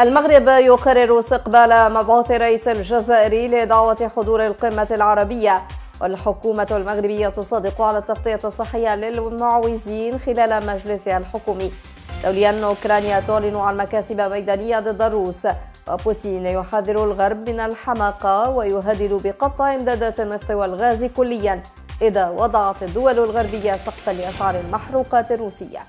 المغرب يقرر استقبال مبعوث الرئيس الجزائري لدعوة حضور القمة العربية والحكومة المغربية تصادق على التغطية الصحية للمعوزين خلال مجلسها الحكومي دوليا أن أوكرانيا تعلن عن مكاسب ميدانية ضد الروس وبوتين يحذر الغرب من الحماقة ويهدد بقطع إمدادات النفط والغاز كليا إذا وضعت الدول الغربية سقفا لأسعار المحروقات الروسية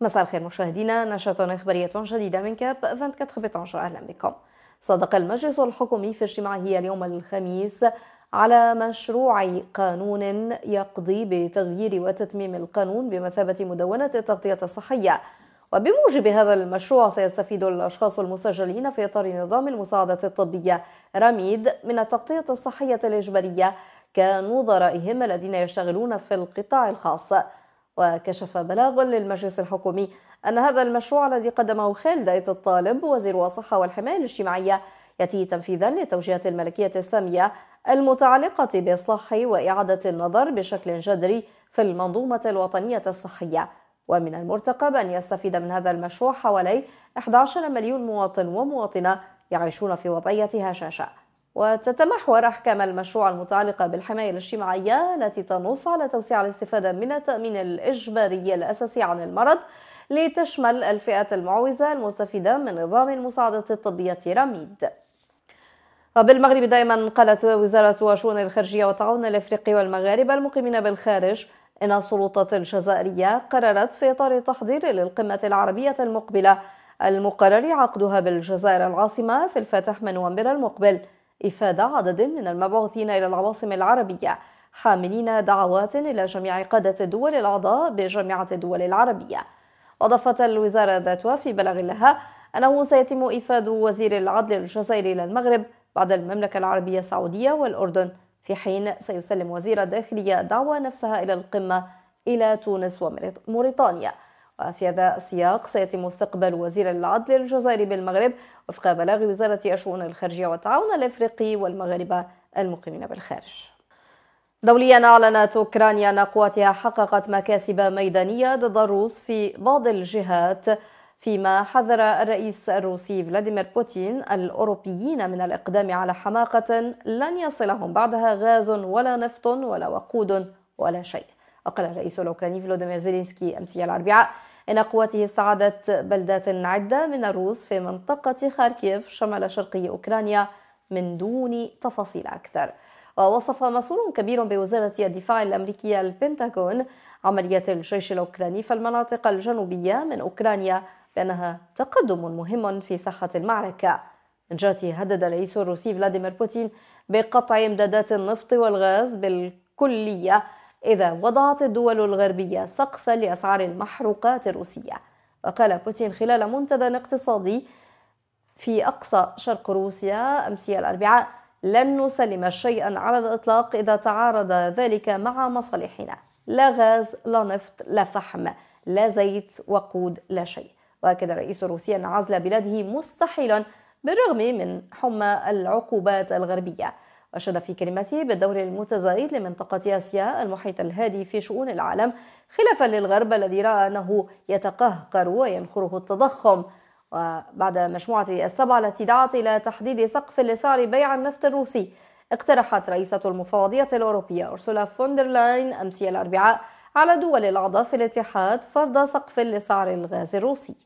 مساء الخير مشاهدينا نشرة إخبارية جديدة من كاب 24 بطنجة أهلا بكم صدق المجلس الحكومي في اجتماعه اليوم الخميس على مشروع قانون يقضي بتغيير وتتميم القانون بمثابة مدونة التغطية الصحية وبموجب هذا المشروع سيستفيد الأشخاص المسجلين في إطار نظام المساعدة الطبية رميد من التغطية الصحية الإجبارية كنظرائهم الذين يشتغلون في القطاع الخاص وكشف بلاغ للمجلس الحكومي أن هذا المشروع الذي قدمه خالد الطالب وزير الصحة والحماية الاجتماعية يأتي تنفيذا للتوجيهات الملكية السامية المتعلقة بإصلاح وإعادة النظر بشكل جذري في المنظومة الوطنية الصحية ومن المرتقب أن يستفيد من هذا المشروع حوالي 11 مليون مواطن ومواطنة يعيشون في وضعية هشاشة وتتمحور أحكام المشروع المتعلقة بالحماية الاجتماعية التي تنص على توسيع الاستفادة من التأمين الإجباري الأساسي عن المرض لتشمل الفئات المعوزة المستفيدة من نظام المساعدة الطبية رميد وبالمغرب دائما قالت وزارة شؤون الخارجية والتعاون الأفريقي والمغاربة المقيمين بالخارج إن السلطات الجزائرية قررت في إطار التحضير للقمة العربية المقبلة المقرر عقدها بالجزائر العاصمة في الفتح من نوفمبر المقبل إفادة عدد من المبعوثين إلى العواصم العربية حاملين دعوات إلى جميع قادة الدول الأعضاء بجامعة الدول العربية وأضافت الوزارة ذاتها في بلاغ لها أنه سيتم إفاد وزير العدل الجزائري إلى المغرب بعد المملكة العربية السعودية والأردن في حين سيسلم وزير الداخلية الدعوة نفسها إلى القمة إلى تونس وموريتانيا وفي هذا السياق سيتم استقبال وزير العدل الجزائري بالمغرب وفق بلاغ وزارة الشؤون الخارجية والتعاون الأفريقي والمغاربة المقيمين بالخارج دوليا أعلنت أوكرانيا أن قواتها حققت مكاسب ميدانية ضد الروس في بعض الجهات فيما حذر الرئيس الروسي فلاديمير بوتين الأوروبيين من الإقدام على حماقة لن يصلهم بعدها غاز ولا نفط ولا وقود ولا شيء وقال الرئيس الأوكراني فلوديمير زيلينسكي أمس الأربعاء إن قواته استعادت بلدات عدة من الروس في منطقة خاركيف شمال شرقي أوكرانيا من دون تفاصيل أكثر ووصف مسؤول كبير بوزارة الدفاع الأمريكية البنتاغون عمليات الجيش الأوكراني في المناطق الجنوبية من أوكرانيا بأنها تقدم مهم في ساحة المعركة من جهته هدد الرئيس الروسي فلاديمير بوتين بقطع إمدادات النفط والغاز بالكلية إذا وضعت الدول الغربية سقفا لأسعار المحروقات الروسية وقال بوتين خلال منتدى اقتصادي في أقصى شرق روسيا أمسية الأربعاء لن نسلم شيئا على الإطلاق إذا تعارض ذلك مع مصالحنا لا غاز لا نفط لا فحم لا زيت وقود لا شيء وأكد الرئيس الروسي أن عزل بلاده مستحيلا بالرغم من حمى العقوبات الغربية أشاد في كلمته بالدور المتزايد لمنطقة آسيا المحيط الهادي في شؤون العالم خلافا للغرب الذي رأى أنه يتقهقر وينخره التضخم وبعد مجموعة السبعة التي دعت إلى تحديد سقف لسعر بيع النفط الروسي اقترحت رئيسة المفوضية الأوروبية أرسولا فوندرلاين أمس الأربعاء على دول الأعضاء في الاتحاد فرض سقف لسعر الغاز الروسي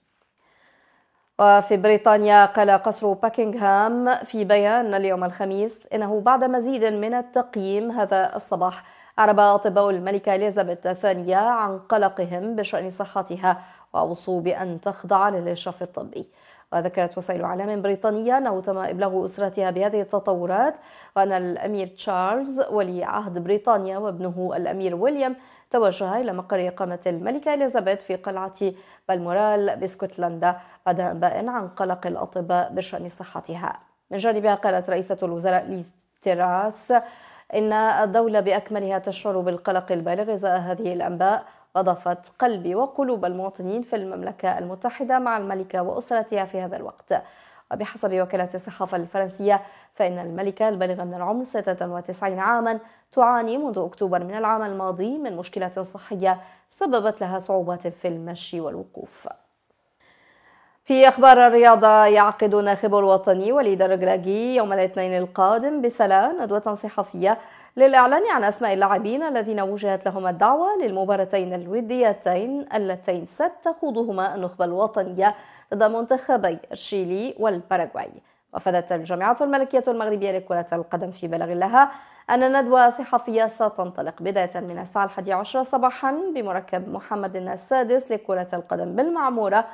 وفي بريطانيا قال قصر باكنغهام في بيان اليوم الخميس انه بعد مزيد من التقييم هذا الصباح أعرب أطباء الملكة إليزابيث الثانية عن قلقهم بشأن صحتها وأوصوا بأن تخضع للإشراف الطبي وذكرت وسائل إعلام بريطانية أنه تم إبلاغ أسرتها بهذه التطورات وأن الأمير تشارلز ولي عهد بريطانيا وابنه الأمير ويليام توجه إلى مقر إقامة الملكة إليزابيث في قلعة بالمورال باسكتلندا بعد أنباء عن قلق الأطباء بشأن صحتها من جانبها قالت رئيسة الوزراء ليز تراس إن الدولة بأكملها تشعر بالقلق البالغ إزاء هذه الأنباء وضفت قلبي وقلوب المواطنين في المملكة المتحدة مع الملكة وأسرتها في هذا الوقت وبحسب وكالة الصحافة الفرنسية فإن الملكة البالغة من العمر 96 عاما تعاني منذ أكتوبر من العام الماضي من مشكلة صحية سببت لها صعوبات في المشي والوقوف في أخبار الرياضة يعقد ناخب الوطني وليد الرجراجي يوم الاثنين القادم بسلا ندوة صحفية للإعلان عن أسماء اللاعبين الذين وجهت لهم الدعوة للمباراتين الوديتين اللتين ستخوضهما النخبة الوطنية ضد منتخبي تشيلي والباراغواي وفدت الجامعة الملكية المغربية لكرة القدم في بلاغ لها أن الندوة الصحفية ستنطلق بداية من الساعة الحادية عشرة صباحا بمركب محمد السادس لكرة القدم بالمعمورة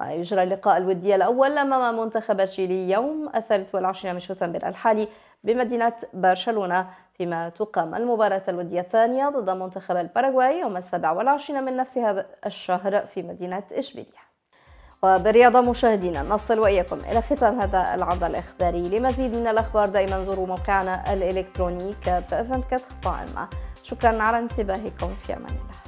ويجرى اللقاء الودي الأول أمام منتخب تشيلي يوم الثالث والعشرين من شتنبر الحالي بمدينة برشلونة فيما تقام المباراة الودية الثانية ضد منتخب الباراغواي يوم السابع والعشرين من نفس هذا الشهر في مدينة إشبيلية وبالرياضة مشاهدينا نصل وإياكم إلى ختام هذا العرض الإخباري لمزيد من الأخبار دائما زوروا موقعنا الإلكتروني كاب شكرا على انتباهكم في أمان الله